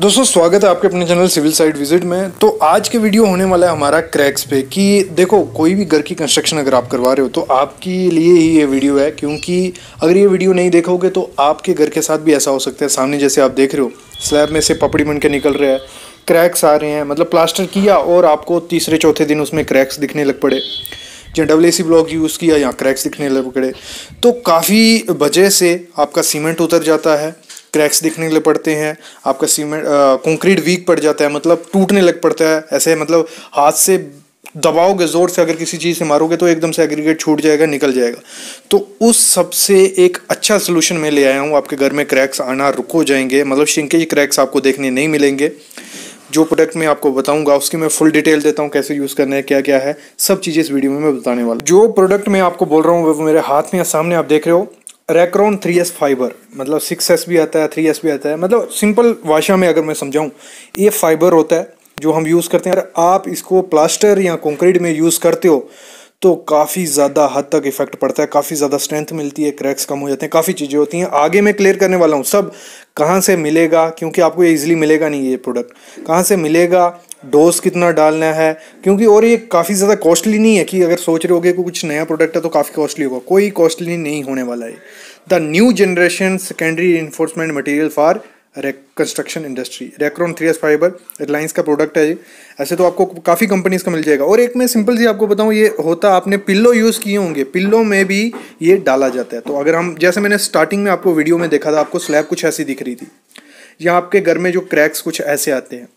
दोस्तों स्वागत है आपके अपने चैनल सिविल साइड विजिट में तो आज के वीडियो होने वाला है हमारा क्रैक्स पे कि देखो कोई भी घर की कंस्ट्रक्शन अगर आप करवा रहे हो तो आपके लिए ही ये वीडियो है क्योंकि अगर ये वीडियो नहीं देखोगे तो आपके घर के साथ भी ऐसा हो सकता है सामने जैसे आप देख रहे हो स्लैब में से पपड़ी बन के निकल रहा है क्रैक्स आ रहे हैं मतलब प्लास्टर किया और आपको तीसरे चौथे दिन उसमें क्रैक्स दिखने लग पड़े जहाँ डबल सी ब्लॉक यूज़ किया यहाँ क्रैक्स दिखने लग पड़े तो काफ़ी वजह से आपका सीमेंट उतर जाता है क्रैक्स दिखने लग पड़ते हैं आपका सीमेंट कंक्रीट वीक पड़ जाता है मतलब टूटने लग पड़ता है ऐसे मतलब हाथ से दबाओगे ज़ोर से अगर किसी चीज़ से मारोगे तो एकदम से एग्रीगेट छूट जाएगा निकल जाएगा तो उस सबसे एक अच्छा सोल्यूशन मैं ले आया हूँ आपके घर में क्रैक्स आना रुक हो जाएंगे मतलब शिंकेज क्रैक्स आपको देखने नहीं मिलेंगे जो प्रोडक्ट मैं आपको बताऊंगा उसकी मैं फुल डिटेल देता हूँ कैसे यूज़ करना है क्या क्या है सब चीज़ें इस वीडियो में मैं बताने वाला जो प्रोडक्ट मैं आपको बोल रहा हूँ वो मेरे हाथ में सामने आप देख रहे हो रेक्रॉन थ्री एस फाइबर मतलब सिक्स एस भी आता है थ्री एस भी आता है मतलब सिंपल भाषा में अगर मैं समझाऊँ ये फाइबर होता है जो हम यूज़ करते हैं अगर आप इसको प्लास्टर या कंक्रीट में यूज़ करते हो तो काफ़ी ज़्यादा हद तक इफेक्ट पड़ता है काफ़ी ज़्यादा स्ट्रेंथ मिलती है क्रैक्स कम हो जाते हैं काफ़ी चीज़ें होती हैं आगे मैं क्लियर करने वाला हूँ सब कहाँ से मिलेगा क्योंकि आपको ये ईजिली मिलेगा नहीं ये प्रोडक्ट कहाँ से मिलेगा डोज कितना डालना है क्योंकि और ये काफ़ी ज़्यादा कॉस्टली नहीं है कि अगर सोच रहे होगे कि कुछ नया प्रोडक्ट है तो काफ़ी कॉस्टली होगा कोई कॉस्टली नहीं होने वाला है the new generation secondary reinforcement material for construction industry Recron three S fibre Reliance का प्रोडक्ट है ये ऐसे तो आपको काफ़ी कंपनीज का मिल जाएगा और एक मैं सिंपल जी आपको बताऊँ ये होता आपने पिल्लो यूज़ किए होंगे पिल्लो में भी ये डाला जाता है तो अगर हम जैसे मैंने स्टार्टिंग में आपको वीडियो में देखा था आपको स्लैब कुछ ऐसी दिख रही थी या आपके घर में जो क्रैक्स कुछ ऐसे आते हैं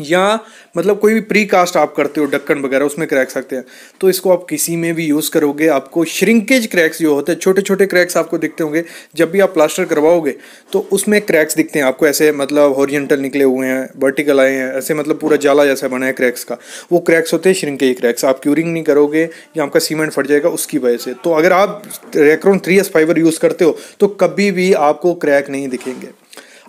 या मतलब कोई भी प्री कास्ट आप करते हो डक्कन वगैरह उसमें क्रैक सकते हैं तो इसको आप किसी में भी यूज़ करोगे आपको श्रिंकेज क्रैक्स जो होते हैं छोटे छोटे क्रैक्स आपको दिखते होंगे जब भी आप प्लास्टर करवाओगे तो उसमें क्रैक्स दिखते हैं आपको ऐसे मतलब हॉरिजेंटल निकले हुए हैं वर्टिकल आए हैं ऐसे मतलब पूरा जाला जैसा बना है क्रैक्स का वो क्रैक्स होते हैं श्रिंकेज क्रैक्स आप क्यूरिंग नहीं करोगे या आपका सीमेंट फट जाएगा उसकी वजह से तो अगर आप Recron three S fibre use करते हो तो कभी भी आपको क्रैक नहीं दिखेंगे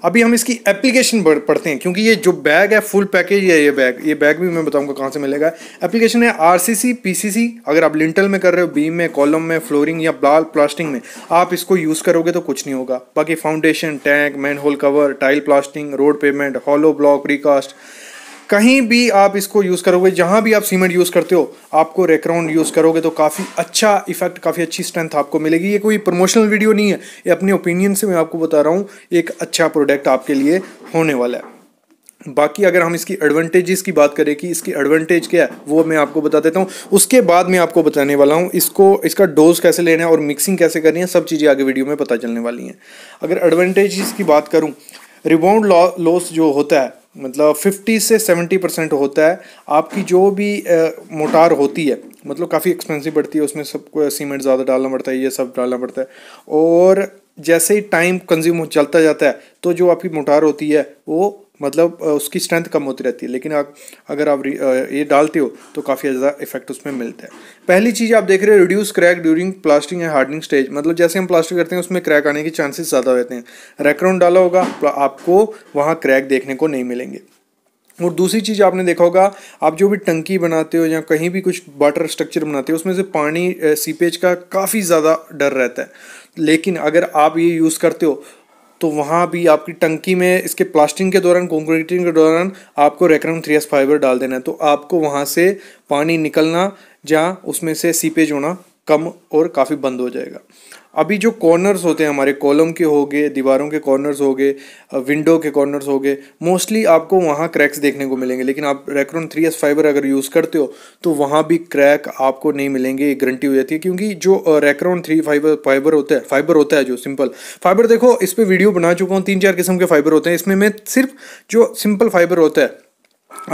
अभी हम इसकी एप्लीकेशन पढ़ते हैं क्योंकि ये जो बैग है फुल पैकेज है ये बैग ये बैग भी मैं बताऊंगा कहाँ से मिलेगा एप्लीकेशन है आर सी अगर आप लिंटल में कर रहे हो बीम में कॉलम में फ्लोरिंग या बाल प्लास्टिंग में आप इसको यूज़ करोगे तो कुछ नहीं होगा बाकी foundation tank manhole cover tile plastering road pavement hollow block precast कहीं भी आप इसको यूज़ करोगे जहाँ भी आप सीमेंट यूज़ करते हो आपको रेक्राउंड यूज़ करोगे तो काफ़ी अच्छा इफेक्ट काफ़ी अच्छी स्ट्रेंथ आपको मिलेगी ये कोई प्रमोशनल वीडियो नहीं है ये अपने ओपिनियन से मैं आपको बता रहा हूँ एक अच्छा प्रोडक्ट आपके लिए होने वाला है बाकी अगर हम इसकी एडवांटेजेस की बात करें कि इसकी एडवांटेज क्या है वो मैं आपको बता देता हूँ उसके बाद मैं आपको बताने वाला हूँ इसको इसका डोज कैसे लेना है और मिक्सिंग कैसे करनी है सब चीज़ें आगे वीडियो में पता चलने वाली हैं अगर एडवांटेजेस की बात करूँ रिबाउंड लॉस जो होता है मतलब 50 से 70 परसेंट होता है आपकी जो भी मोटार होती है मतलब काफ़ी एक्सपेंसिव बढ़ती है उसमें सबको सीमेंट ज़्यादा डालना पड़ता है ये सब डालना पड़ता है और जैसे ही टाइम कंज्यूम चलता जाता है तो जो आपकी मोटार होती है वो मतलब उसकी स्ट्रेंथ कम होती रहती है लेकिन आप अगर आप ये डालते हो तो काफ़ी ज़्यादा इफेक्ट उसमें मिलता है पहली चीज़ आप देख रहे हो reduce crack during plastering and hardening stage मतलब जैसे हम प्लास्टिक करते हैं उसमें क्रैक आने के चांसेस ज़्यादा रहते हैं रैकराउंड डाला होगा आपको वहाँ क्रैक देखने को नहीं मिलेंगे और दूसरी चीज़ आपने देखा होगा आप जो भी टंकी बनाते हो या कहीं भी कुछ वाटर स्ट्रक्चर बनाते हो उसमें से पानी सीपेज का काफ़ी ज़्यादा डर रहता है लेकिन अगर आप ये यूज़ करते हो तो वहाँ भी आपकी टंकी में इसके प्लास्टिंग के दौरान कॉन्क्रीटिंग के दौरान आपको रेक्रम थ्री एस फाइबर डाल देना है तो आपको वहाँ से पानी निकलना जहाँ उसमें से सीपेज होना कम और काफ़ी बंद हो जाएगा अभी जो कॉर्नर्स होते हैं हमारे कॉलम के हो गए दीवारों के कॉर्नर्स हो गए विंडो के कॉर्नर्स हो गए मोस्टली आपको वहाँ क्रैक्स देखने को मिलेंगे लेकिन आप रेक्रोन थ्री एस फाइबर अगर यूज़ करते हो तो वहाँ भी क्रैक आपको नहीं मिलेंगे ये गारंटी हो जाती है क्योंकि जो रेक्रोन थ्री फाइबर फाइबर होता है फाइबर होता है जो सिंपल फाइबर देखो इस पर वीडियो बना चुका हूँ तीन चार किस्म के फाइबर होते हैं इसमें मैं सिर्फ जो सिंपल फाइबर होता है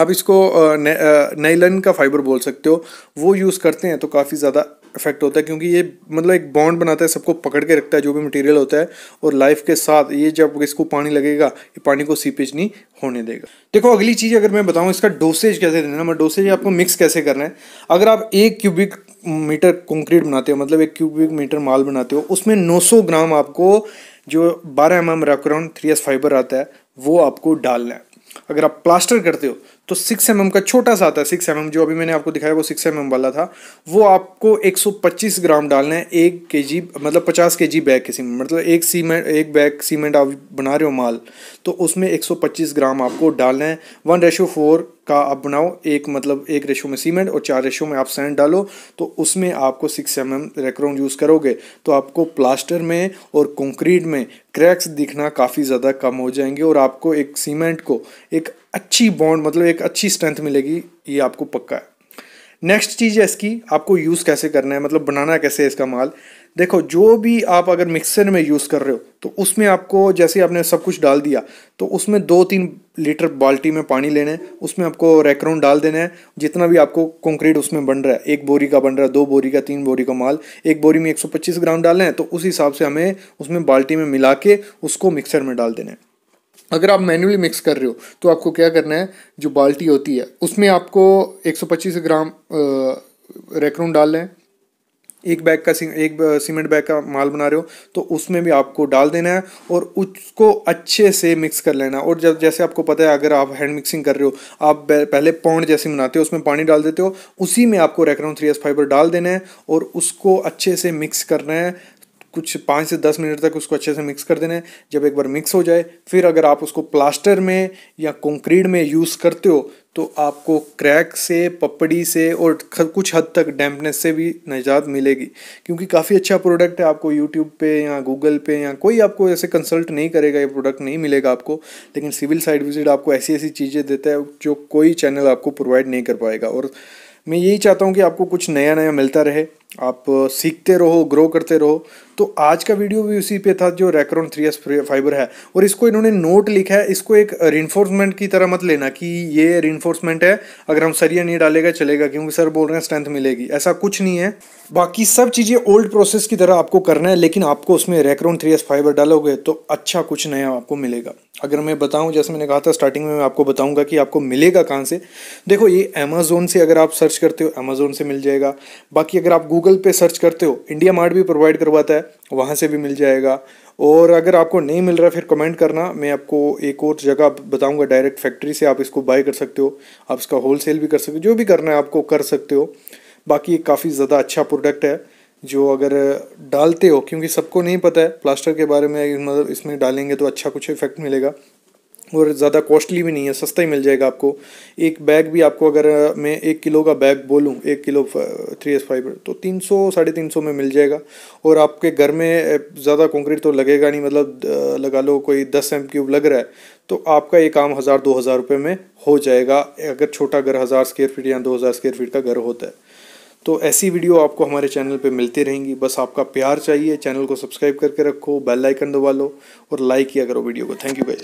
आप इसको नैलन का फाइबर बोल सकते हो वो यूज़ करते हैं तो काफ़ी ज़्यादा इफेक्ट होता है क्योंकि ये मतलब एक बॉन्ड बनाता है सबको पकड़ के रखता है जो भी मटेरियल होता है और लाइफ के साथ ये जब इसको पानी लगेगा ये पानी को सीपेज नहीं होने देगा देखो अगली चीज़ अगर मैं बताऊँ इसका डोसेज कैसे देना मैं डोसेज आपको मिक्स कैसे करना है अगर आप एक क्यूबिक मीटर कंक्रीट बनाते हो मतलब एक क्यूबिक मीटर माल बनाते हो उसमें नौ ग्राम आपको जो बारह M M Recron three S fibre आता है वो आपको डालना है अगर आप प्लास्टर करते हो तो सिक्स एम mm का छोटा सा आता है सिक्स एम mm जो अभी मैंने आपको दिखाया वो सिक्स एम mm वाला था वो आपको 125 ग्राम डालना है एक के जी मतलब 50 के जी बैग के सीमेंट मतलब एक सीमेंट एक बैग सीमेंट आप बना रहे हो माल तो उसमें 125 ग्राम आपको डालना है वन रेशो फोर का आप बनाओ एक मतलब एक रेशो में सीमेंट और चार रेशो में आप सैंड डालो तो उसमें आपको six M M Recron use करोगे तो आपको प्लास्टर में और कंक्रीट में क्रैक्स दिखना काफ़ी ज़्यादा कम हो जाएंगे और आपको एक सीमेंट को एक एक अच्छी बॉन्ड मतलब एक अच्छी स्ट्रेंथ मिलेगी ये आपको पक्का है नेक्स्ट चीज़ है इसकी आपको यूज़ कैसे करना है मतलब बनाना कैसे है इसका माल देखो जो भी आप अगर मिक्सर में यूज़ कर रहे हो तो उसमें आपको जैसे आपने सब कुछ डाल दिया तो उसमें दो तीन लीटर बाल्टी में पानी लेना है उसमें आपको रेकरोन डाल देना है जितना भी आपको कंक्रीट उसमें बन रहा है एक बोरी का बन रहा है दो बोरी का तीन बोरी का माल एक बोरी में एक ग्राम डालना है तो उस हिसाब से हमें उसमें बाल्टी में मिला के उसको मिक्सर में डाल देना है अगर आप मैनुअली मिक्स कर रहे हो तो आपको क्या करना है जो बाल्टी होती है उसमें आपको 125 ग्राम रेकरून डाल लें एक बैग का एक सीमेंट बैग का माल बना रहे हो तो उसमें भी आपको डाल देना है और उसको अच्छे से मिक्स कर लेना और जब जैसे आपको पता है अगर आप हैंड मिक्सिंग कर रहे हो आप पहले पौंड जैसे बनाते हो उसमें पानी डाल देते हो उसी में आपको रेकराउंड थ्री एस फाइबर डाल देना है और उसको अच्छे से मिक्स करना है कुछ पाँच से दस मिनट तक उसको अच्छे से मिक्स कर देना है जब एक बार मिक्स हो जाए फिर अगर आप उसको प्लास्टर में या कंक्रीट में यूज़ करते हो तो आपको क्रैक से पपड़ी से और कुछ हद तक डैम्पनेस से भी निजात मिलेगी क्योंकि काफ़ी अच्छा प्रोडक्ट है आपको यूट्यूब पे या गूगल पे या कोई आपको ऐसे कंसल्ट नहीं करेगा ये प्रोडक्ट नहीं मिलेगा आपको लेकिन सिविल साइड विजिट आपको ऐसी ऐसी चीज़ें देता है जो कोई चैनल आपको प्रोवाइड नहीं कर पाएगा और मैं यही चाहता हूँ कि आपको कुछ नया नया मिलता रहे आप सीखते रहो ग्रो करते रहो तो आज का वीडियो भी उसी पे था जो रेक्रॉन थ्री एस फाइबर है और इसको इन्होंने नोट लिखा है इसको एक रिन्फोर्समेंट की तरह मत लेना कि ये रिन्फोर्समेंट है अगर हम सरिया नहीं डालेगा चलेगा क्योंकि सर बोल रहे हैं स्ट्रेंथ मिलेगी ऐसा कुछ नहीं है बाकी सब चीज़ें ओल्ड प्रोसेस की तरह आपको करना है लेकिन आपको उसमें रेक्रॉन थ्री एस फाइबर डालोगे तो अच्छा कुछ नया आपको मिलेगा अगर मैं बताऊँ जैसे मैंने कहा था स्टार्टिंग में मैं आपको बताऊँगा कि आपको मिलेगा कहाँ से देखो ये अमेज़ोन से अगर आप सर्च करते हो अमेज़ोन से मिल जाएगा बाकी अगर आप गूगल गूगल पे सर्च करते हो इंडिया मार्ट भी प्रोवाइड करवाता है वहाँ से भी मिल जाएगा और अगर आपको नहीं मिल रहा फिर कमेंट करना मैं आपको एक और जगह बताऊंगा डायरेक्ट फैक्ट्री से आप इसको बाय कर सकते हो आप इसका होल सेल भी कर सकते हो जो भी करना है आपको कर सकते हो बाकी काफ़ी ज़्यादा अच्छा प्रोडक्ट है जो अगर डालते हो क्योंकि सबको नहीं पता है प्लास्टर के बारे में मतलब इसमें डालेंगे तो अच्छा कुछ इफेक्ट मिलेगा और ज़्यादा कॉस्टली भी नहीं है सस्ता ही मिल जाएगा आपको एक बैग भी आपको अगर मैं एक किलो का बैग बोलूँ एक किलो थ्री एस फाइबर तो तीन सौ साढ़े तीन सौ में मिल जाएगा और आपके घर में ज़्यादा कंक्रीट तो लगेगा नहीं मतलब लगा लो कोई दस एम क्यूब लग रहा है तो आपका ये काम हज़ार दो हज़ार रुपये में हो जाएगा अगर छोटा घर हज़ार स्क्वेयर फीट या दो हज़ार स्क्वेयर फीट का घर होता है तो ऐसी वीडियो आपको हमारे चैनल पे मिलती रहेंगी बस आपका प्यार चाहिए चैनल को सब्सक्राइब करके रखो बेल आइकन दबा लो और लाइक किया करो वीडियो को थैंक यू गाइस